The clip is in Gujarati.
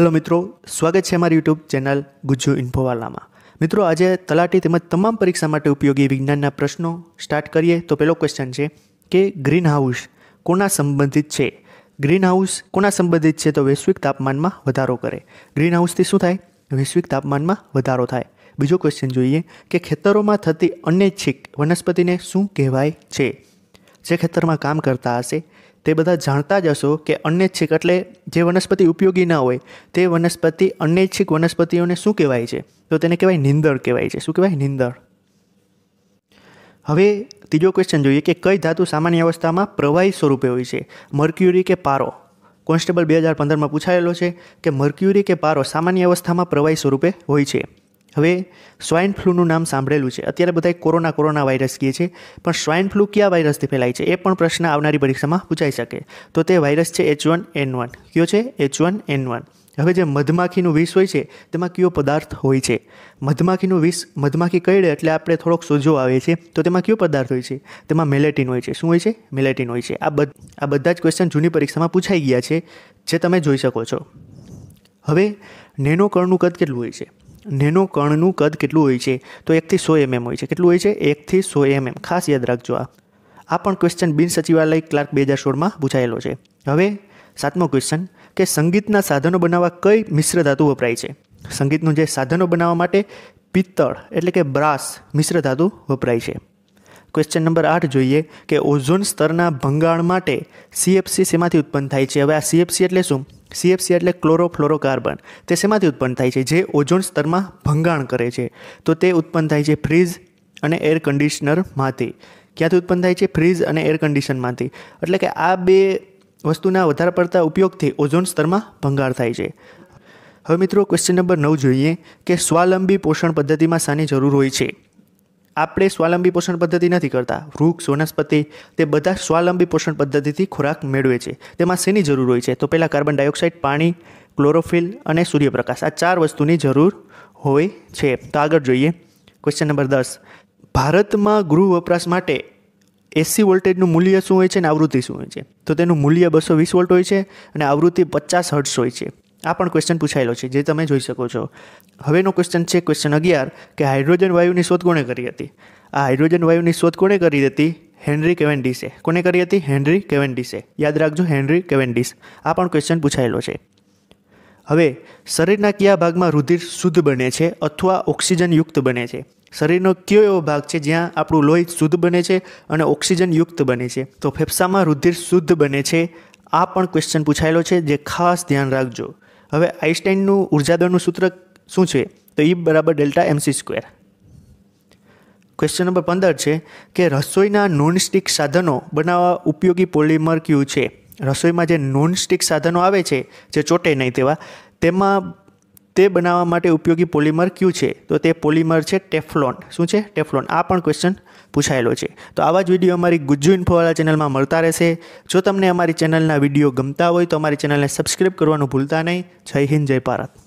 હેલો મિત્રો સ્વાગત છે અમારી યુટ્યુબ ચેનલ ગુજ્જુ ઇન્ફોવાલામાં મિત્રો આજે તલાટી તેમજ તમામ પરીક્ષા માટે ઉપયોગી વિજ્ઞાનના પ્રશ્નો સ્ટાર્ટ કરીએ તો પહેલો ક્વેશ્ચન છે કે ગ્રીન હાઉસ કોના સંબંધિત છે ગ્રીન હાઉસ કોના સંબંધિત છે તો વૈશ્વિક તાપમાનમાં વધારો કરે ગ્રીન હાઉસથી શું થાય વૈશ્વિક તાપમાનમાં વધારો થાય બીજો ક્વેશ્ચન જોઈએ કે ખેતરોમાં થતી અનૈચ્છિક વનસ્પતિને શું કહેવાય છે જે ખેતરમાં કામ કરતા હશે તે બધા જાણતા જ હશો કે અનૈચ્છિક એટલે જે વનસ્પતિ ઉપયોગી ન હોય તે વનસ્પતિ અનૈચ્છિક વનસ્પતિઓને શું કહેવાય છે તો તેને કહેવાય નિંદર કહેવાય છે શું કહેવાય નિંદર હવે ત્રીજો ક્વેશ્ચન જોઈએ કે કઈ ધાતુ સામાન્ય અવસ્થામાં પ્રવાહી સ્વરૂપે હોય છે મર્ક્યુરી કે પારો કોન્સ્ટેબલ બે હજાર પંદરમાં પૂછાયેલો છે કે મર્ક્યુરી કે પારો સામાન્ય અવસ્થામાં પ્રવાહી સ્વરૂપે હોય છે હવે સ્વાઇન ફ્લૂનું નામ સાંભળેલું છે અત્યારે બધાએ કોરોના કોરોના વાયરસ કહે છે પણ સ્વાઇન ફ્લૂ કયા વાયરસથી ફેલાય છે એ પણ પ્રશ્ન આવનારી પરીક્ષામાં પૂછાઈ શકે તો તે વાયરસ છે એચ વન એન વન કયો છે એચ વન એન વન હવે જે મધમાખીનું વિષ હોય છે તેમાં કયો પદાર્થ હોય છે મધમાખીનું વિષ મધમાખી કઈ કહીએ એટલે આપણે થોડોક સોજો આવે છે તો તેમાં કયો પદાર્થ હોય છે તેમાં મેલેટિન હોય છે શું હોય છે મેલેટિન હોય છે આ બધ આ બધા જ ક્વેશ્ચન જૂની પરીક્ષામાં પૂછાઈ ગયા છે જે તમે જોઈ શકો છો હવે નેનો કણનું કદ કેટલું હોય છે નેનો કણનું કદ કેટલું હોય છે તો એકથી સો એમએમ હોય છે કેટલું હોય છે એકથી સો એમએમ ખાસ યાદ રાખજો આ આ પણ ક્વેશ્ચન બિન સચિવાલય ક્લાર્ક બે હજાર સોળમાં પૂછાયેલો છે હવે સાતમો ક્વેશ્ચન કે સંગીતના સાધનો બનાવવા કઈ મિશ્ર ધાતુ વપરાય છે સંગીતનું જે સાધનો બનાવવા માટે પિત્તળ એટલે કે બ્રાસ મિશ્ર ધાતુ વપરાય છે ક્વેશ્ચન નંબર આઠ જોઈએ કે ઓઝોન સ્તરના ભંગાણ માટે સીએફસી શેમાંથી ઉત્પન્ન થાય છે હવે આ સીએફસી એટલે શું સીએફસી એટલે ક્લોરોફ્લોરોકાર્બન તે શેમાંથી ઉત્પન્ન થાય છે જે ઓઝોન સ્તરમાં ભંગાણ કરે છે તો તે ઉત્પન્ન થાય છે ફ્રીજ અને એર કન્ડિશનરમાંથી ક્યાંથી ઉત્પન્ન થાય છે ફ્રીજ અને એર કન્ડિશનમાંથી એટલે કે આ બે વસ્તુના વધારે પડતા ઉપયોગથી ઓઝોન સ્તરમાં ભંગાણ થાય છે હવે મિત્રો ક્વેશ્ચન નંબર નવ જોઈએ કે સ્વાવલંબી પોષણ પદ્ધતિમાં શાની જરૂર હોય છે આપણે સ્વાવલંબી પોષણ પદ્ધતિ નથી કરતા વૃક્ષ વનસ્પતિ તે બધા સ્વાવલંબી પોષણ પદ્ધતિથી ખોરાક મેળવે છે તેમાં શેની જરૂર હોય છે તો પહેલાં કાર્બન ડાયોક્સાઇડ પાણી ક્લોરોફિલ અને સૂર્યપ્રકાશ આ ચાર વસ્તુની જરૂર હોય છે તો આગળ જોઈએ ક્વેશ્ચન નંબર દસ ભારતમાં ગૃહ વપરાશ માટે એસી વોલ્ટેજનું મૂલ્ય શું હોય છે અને આવૃત્તિ શું હોય છે તો તેનું મૂલ્ય બસો વીસ વોલ્ટ હોય છે અને આવૃત્તિ પચાસ હર્ટ્સ હોય છે આ પણ ક્વેશ્ચન પૂછાયેલો છે જે તમે જોઈ શકો છો હવેનો ક્વેશ્ચન છે ક્વેશ્ચન અગિયાર કે હાઇડ્રોજન વાયુની શોધ કોણે કરી હતી આ હાઇડ્રોજન વાયુની શોધ કોણે કરી હતી હેનરી કેવેન્ડિસે કોને કરી હતી હેનરી કેવેન્ડિસે યાદ રાખજો હેનરી કેવેન્ડિસ આ પણ ક્વેશ્ચન પૂછાયેલો છે હવે શરીરના કયા ભાગમાં રુધિર શુદ્ધ બને છે અથવા ઓક્સિજનયુક્ત બને છે શરીરનો કયો એવો ભાગ છે જ્યાં આપણું લોહી શુદ્ધ બને છે અને ઓક્સિજનયુક્ત બને છે તો ફેફસામાં રુધિર શુદ્ધ બને છે આ પણ ક્વેશ્ચન પૂછાયેલો છે જે ખાસ ધ્યાન રાખજો હવે આઈન્સ્ટાઈનનું ઉર્જાદળનું સૂત્ર શું છે તો ઈ બરાબર delta MC square question number પંદર છે કે રસોઈના નોનસ્ટિક સાધનો બનાવવા ઉપયોગી પોલિમર કયું છે રસોઈમાં જે નોનસ્ટિક સાધનો આવે છે જે ચોટે નહીં તેવા તેમાં તે બનાવવા માટે ઉપયોગી પોલિમર કયું છે તો તે પોલિમર છે ટેફલોન શું છે ટેફલોન આ પણ ક્વેશ્ચન પૂછાયેલો છે તો આવા જ વિડીયો અમારી ગુજ્જુ ઇન્ફોવાળા ચેનલમાં મળતા રહેશે જો તમને અમારી ચેનલના વિડીયો ગમતા હોય તો અમારી ચેનલને સબસ્ક્રાઈબ કરવાનું ભૂલતા નહીં જય હિન્દ જય ભારત